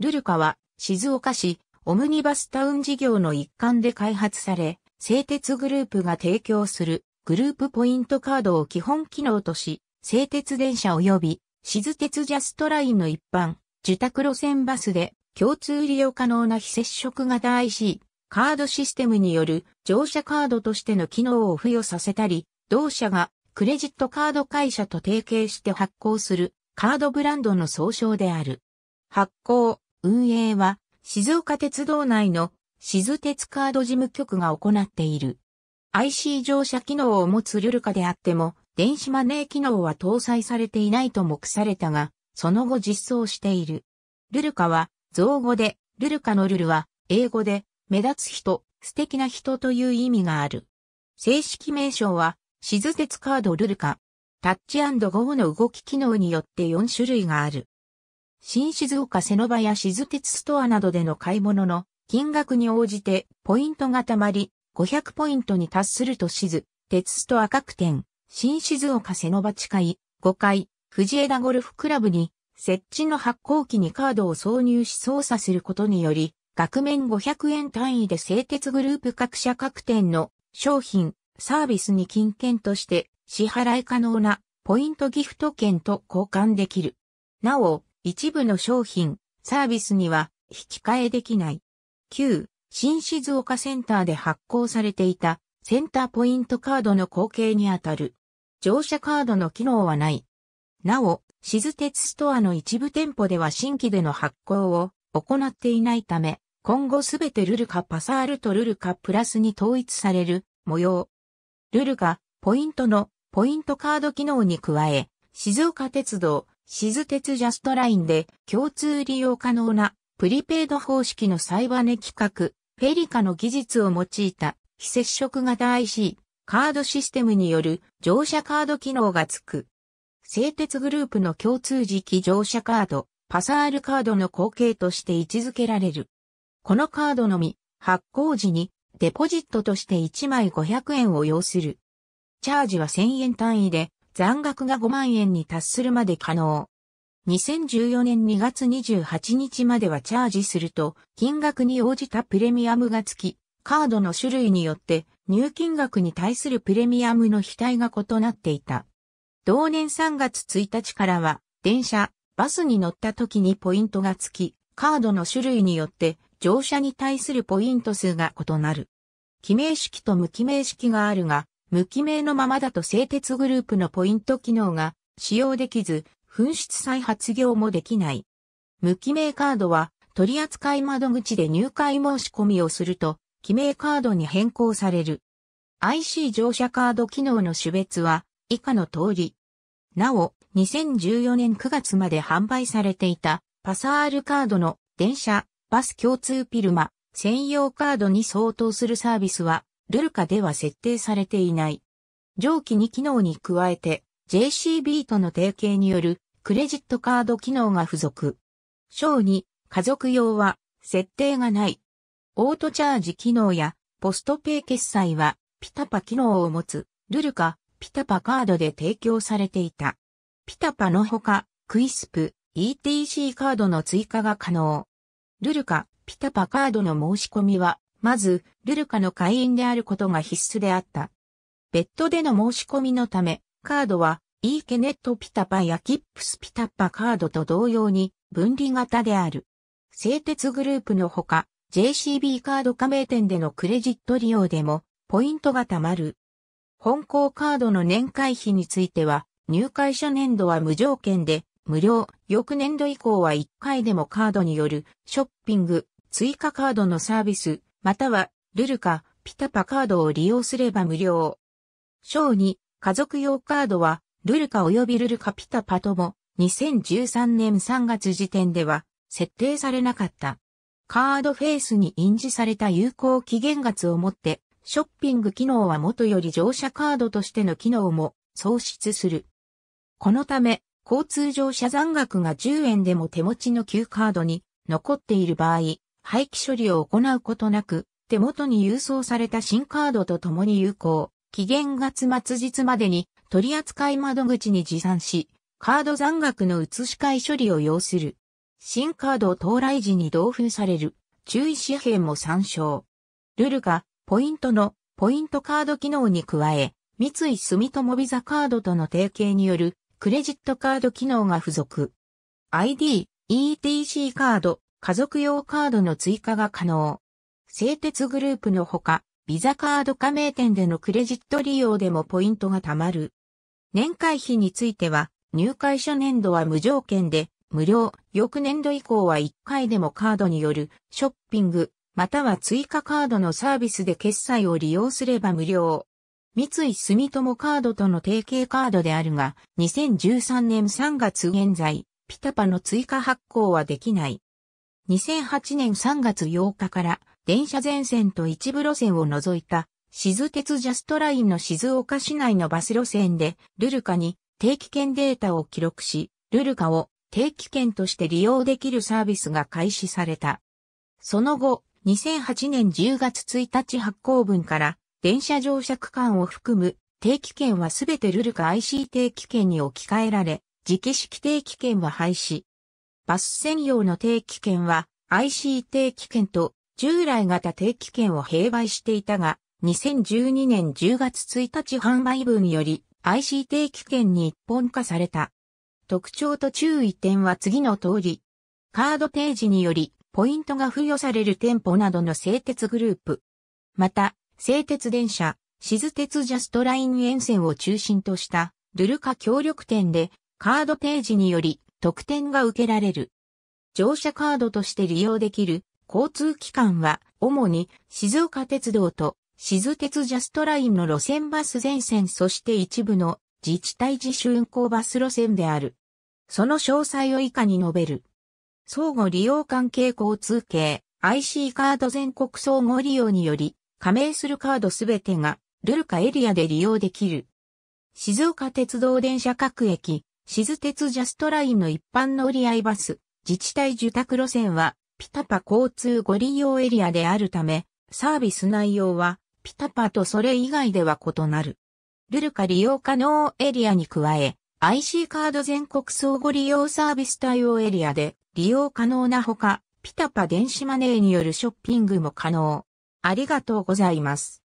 ルルカは静岡市オムニバスタウン事業の一環で開発され、製鉄グループが提供するグループポイントカードを基本機能とし、製鉄電車及び静鉄ジャストラインの一般、受託路線バスで共通利用可能な非接触型 IC、カードシステムによる乗車カードとしての機能を付与させたり、同社がクレジットカード会社と提携して発行するカードブランドの総称である。発行、運営は、静岡鉄道内の静鉄カード事務局が行っている。IC 乗車機能を持つルルカであっても、電子マネー機能は搭載されていないと目されたが、その後実装している。ルルカは、造語で、ルルカのルルは、英語で、目立つ人、素敵な人という意味がある。正式名称は、静鉄カードルルカ。タッチゴーの動き機能によって4種類がある。新静岡瀬野場や静鉄ストアなどでの買い物の金額に応じてポイントが貯まり、500ポイントに達すると静、鉄ストア各店、新静岡瀬野場地下5階、藤枝ゴルフクラブに設置の発行機にカードを挿入し操作することにより、額面500円単位で製鉄グループ各社各店の商品、サービスに金券として支払い可能なポイントギフト券と交換できる。なお、一部の商品、サービスには引き換えできない。旧、新静岡センターで発行されていたセンターポイントカードの後継にあたる。乗車カードの機能はない。なお、静鉄ストアの一部店舗では新規での発行を行っていないため、今後すべてルルカパサールとルルカプラスに統一される模様。ルルカ、ポイントのポイントカード機能に加え、静岡鉄道、シズ鉄ジャストラインで共通利用可能なプリペイド方式のサイバネ規格、フェリカの技術を用いた非接触型 IC、カードシステムによる乗車カード機能がつく。製鉄グループの共通時期乗車カード、パサールカードの後継として位置づけられる。このカードのみ、発行時にデポジットとして1枚500円を要する。チャージは1000円単位で残額が5万円に達するまで可能。2014年2月28日まではチャージすると、金額に応じたプレミアムがつき、カードの種類によって入金額に対するプレミアムの非対が異なっていた。同年3月1日からは、電車、バスに乗った時にポイントがつき、カードの種類によって乗車に対するポイント数が異なる。記名式と無記名式があるが、無記名のままだと製鉄グループのポイント機能が使用できず、紛失再発行もできない。無記名カードは取扱窓口で入会申し込みをすると、記名カードに変更される。IC 乗車カード機能の種別は以下の通り。なお、2014年9月まで販売されていたパサールカードの電車、バス共通ピルマ専用カードに相当するサービスはルルカでは設定されていない。上記2機能に加えて、JCB との提携によるクレジットカード機能が付属。小に家族用は設定がない。オートチャージ機能やポストペイ決済はピタパ機能を持つルルカピタパカードで提供されていた。ピタパのほかクイスプ ETC カードの追加が可能。ルルカピタパカードの申し込みはまず、ルルカの会員であることが必須であった。別途での申し込みのため、カードは、イーケネットピタパやキップスピタパカードと同様に分離型である。製鉄グループのほか、JCB カード加盟店でのクレジット利用でも、ポイントが貯まる。本校カードの年会費については、入会初年度は無条件で、無料、翌年度以降は1回でもカードによる、ショッピング、追加カードのサービス、または、ルルカ、ピタパカードを利用すれば無料。章2、家族用カードは、ルルカ及びルルカピタパとも、2013年3月時点では、設定されなかった。カードフェースに印字された有効期限月をもって、ショッピング機能は元より乗車カードとしての機能も創出する。このため、交通乗車残額が10円でも手持ちの旧カードに残っている場合、廃棄処理を行うことなく、手元に郵送された新カードと共に有効、期限月末日までに取扱窓口に持参し、カード残額の移し替え処理を要する。新カード到来時に同封される注意紙幣も参照。ルルがポイントのポイントカード機能に加え、三井住友ビザカードとの提携によるクレジットカード機能が付属。ID、ETC カード、家族用カードの追加が可能。製鉄グループのほか、ビザカード加盟店でのクレジット利用でもポイントが貯まる。年会費については、入会初年度は無条件で、無料、翌年度以降は1回でもカードによるショッピング、または追加カードのサービスで決済を利用すれば無料。三井住友カードとの提携カードであるが、2013年3月現在、ピタパの追加発行はできない。2008年3月8日から電車全線と一部路線を除いた、静鉄ジャストラインの静岡市内のバス路線で、ルルカに定期券データを記録し、ルルカを定期券として利用できるサービスが開始された。その後、2008年10月1日発行分から、電車乗車区間を含む定期券はすべてルルカ IC 定期券に置き換えられ、時期式定期券は廃止。バス専用の定期券は IC 定期券と従来型定期券を併売していたが、2012年10月1日販売分より IC 定期券に一本化された。特徴と注意点は次の通り。カード提示によりポイントが付与される店舗などの製鉄グループ。また、製鉄電車、静鉄ジャストライン沿線を中心とした、ルルカ協力店で、カード提示により、特典が受けられる。乗車カードとして利用できる交通機関は、主に静岡鉄道と静鉄ジャストラインの路線バス全線そして一部の自治体自主運行バス路線である。その詳細を以下に述べる。相互利用関係交通系 IC カード全国相互利用により加盟するカードすべてがルルカエリアで利用できる。静岡鉄道電車各駅静鉄ジャストラインの一般乗り合いバス、自治体受託路線は、ピタパ交通ご利用エリアであるため、サービス内容は、ピタパとそれ以外では異なる。ルルカ利用可能エリアに加え、IC カード全国相互利用サービス対応エリアで利用可能なほか、ピタパ電子マネーによるショッピングも可能。ありがとうございます。